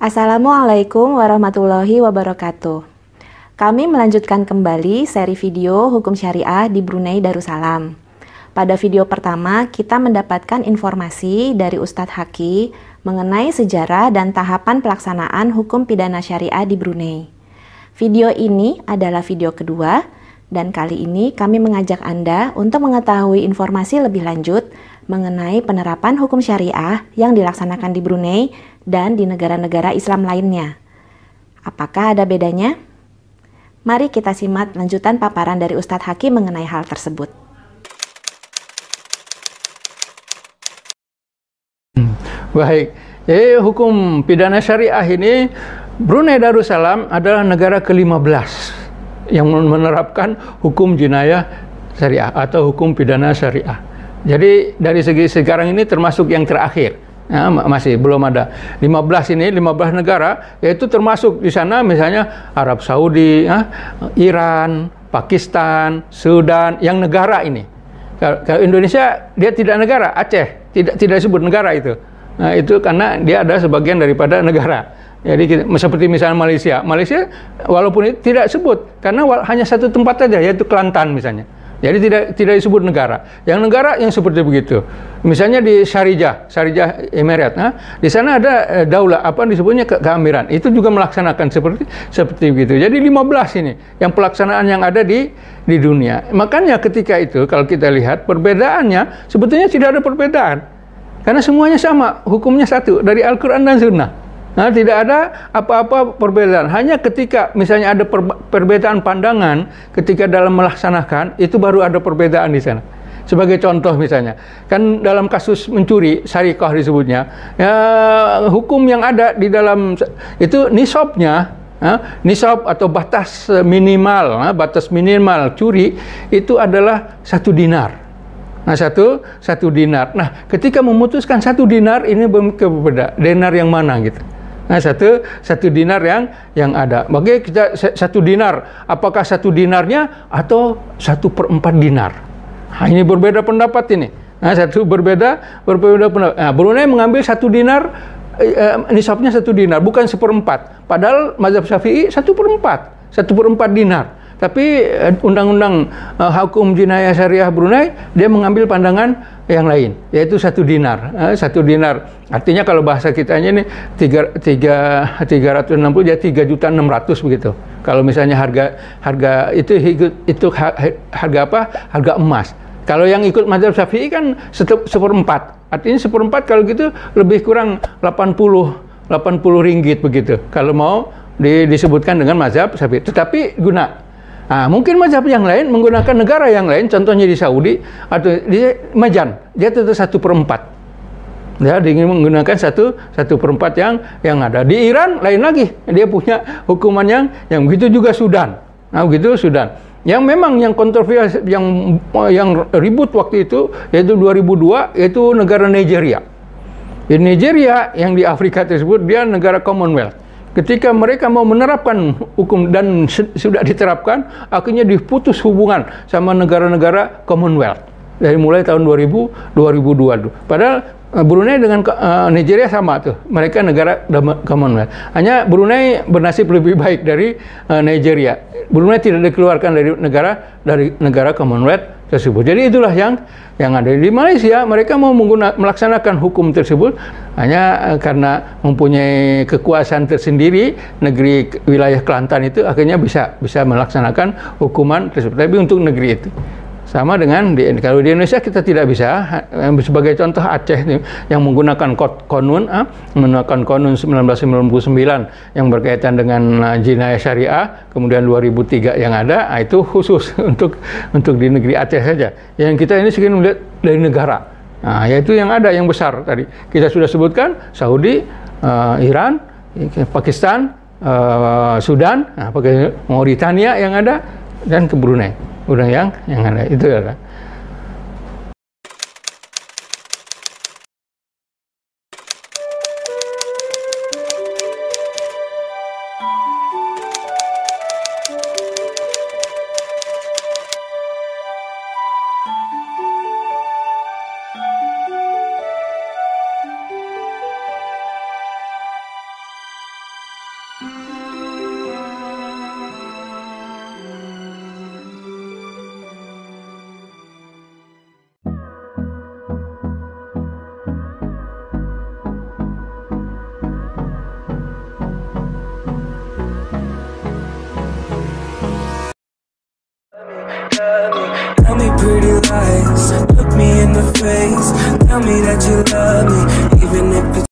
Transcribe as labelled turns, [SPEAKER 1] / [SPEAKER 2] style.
[SPEAKER 1] Assalamualaikum warahmatullahi wabarakatuh. Kami melanjutkan kembali seri video hukum syariah di Brunei Darussalam. Pada video pertama, kita mendapatkan informasi dari Ustadz Haki mengenai sejarah dan tahapan pelaksanaan hukum pidana syariah di Brunei. Video ini adalah video kedua, dan kali ini kami mengajak Anda untuk mengetahui informasi lebih lanjut mengenai penerapan hukum syariah yang dilaksanakan di Brunei dan di negara-negara Islam lainnya. Apakah ada bedanya? Mari kita simak lanjutan paparan dari Ustadz Hakim mengenai hal tersebut.
[SPEAKER 2] Baik, jadi eh, hukum pidana syariah ini Brunei Darussalam adalah negara ke-15 yang menerapkan hukum jinayah syariah atau hukum pidana syariah. Jadi dari segi sekarang ini termasuk yang terakhir. Ya, masih belum ada 15 ini 15 negara yaitu termasuk di sana misalnya Arab Saudi, ya, Iran, Pakistan, Sudan yang negara ini. Kalau Indonesia dia tidak negara, Aceh tidak tidak disebut negara itu. Nah, itu karena dia ada sebagian daripada negara. Jadi kita, seperti misalnya Malaysia, Malaysia walaupun itu tidak sebut karena hanya satu tempat saja yaitu Kelantan misalnya. Jadi tidak tidak disebut negara. Yang negara yang seperti begitu. Misalnya di Syarijah, Syarijah Emirat. Nah, di sana ada eh, daulah apa disebutnya ke keamiran. Itu juga melaksanakan seperti seperti begitu. Jadi 15 ini yang pelaksanaan yang ada di di dunia. Makanya ketika itu kalau kita lihat perbedaannya sebetulnya tidak ada perbedaan. Karena semuanya sama, hukumnya satu dari Al-Qur'an dan Sunnah. Nah, tidak ada apa-apa perbedaan. Hanya ketika misalnya ada perbedaan pandangan ketika dalam melaksanakan itu baru ada perbedaan di sana. Sebagai contoh misalnya, kan dalam kasus mencuri syariqah disebutnya, ya, hukum yang ada di dalam itu nisabnya Nah, nisab atau batas minimal, nah, batas minimal curi itu adalah satu dinar. Nah, satu satu dinar. Nah, ketika memutuskan satu dinar ini berbeda. Dinar yang mana gitu? Nah, satu satu dinar yang yang ada. Bagi kita satu dinar, apakah satu dinarnya atau satu per empat dinar? Nah, ini berbeda pendapat ini. Nah, satu berbeda berbeda pendapat. Nah, Brunei mengambil satu dinar eh, eh nisabnya satu dinar, bukan seperempat. Padahal mazhab Syafi'i satu perempat, satu perempat dinar. Tapi eh, undang-undang uh, eh, hukum jinayah syariah Brunei dia mengambil pandangan yang lain, yaitu satu dinar. Uh, satu dinar artinya kalau bahasa kita ini tiga tiga tiga ratus enam puluh jadi tiga juta enam ratus begitu. Kalau misalnya harga harga itu itu harga apa? Harga emas. Kalau yang ikut mazhab Syafi'i kan seperempat. Artinya seperempat kalau gitu lebih kurang delapan puluh ringgit begitu. Kalau mau di, disebutkan dengan mazhab Syafi'i. Tetapi guna Nah, mungkin mazhab yang lain menggunakan negara yang lain, contohnya di Saudi atau di Majan, dia tetap satu perempat. Ya, dia ingin menggunakan satu satu perempat yang yang ada di Iran lain lagi, dia punya hukuman yang yang begitu juga Sudan. Nah, begitu Sudan. Yang memang yang kontroversial yang yang ribut waktu itu yaitu 2002 yaitu negara Nigeria. Di Nigeria yang di Afrika tersebut dia negara Commonwealth ketika mereka mau menerapkan hukum dan sudah diterapkan, akhirnya diputus hubungan sama negara-negara Commonwealth dari mulai tahun 2000 2002. Padahal Eh, Brunei dengan uh, Nigeria sama tuh. Mereka negara Commonwealth. Hanya Brunei bernasib lebih baik dari uh, Nigeria. Brunei tidak dikeluarkan dari negara dari negara Commonwealth tersebut. Jadi itulah yang yang ada di Malaysia. Mereka mau menggunakan melaksanakan hukum tersebut hanya karena mempunyai kekuasaan tersendiri negeri wilayah Kelantan itu akhirnya bisa bisa melaksanakan hukuman tersebut. Tapi untuk negeri itu. Sama dengan di, kalau di Indonesia kita tidak bisa sebagai contoh Aceh yang menggunakan konun ah, menggunakan konun 1999 yang berkaitan dengan ah, jinayah syariah kemudian 2003 yang ada ah, itu khusus untuk untuk di negeri Aceh saja. Yang kita ini sekian melihat dari negara. Nah, yaitu yang ada yang besar tadi. Kita sudah sebutkan Saudi, ah, Iran, Pakistan, ah, Sudan, nah, Mauritania yang ada dan ke Brunei udah yang yang ada itu adalah. Ya,
[SPEAKER 1] in the face Tell me that you love me Even if it's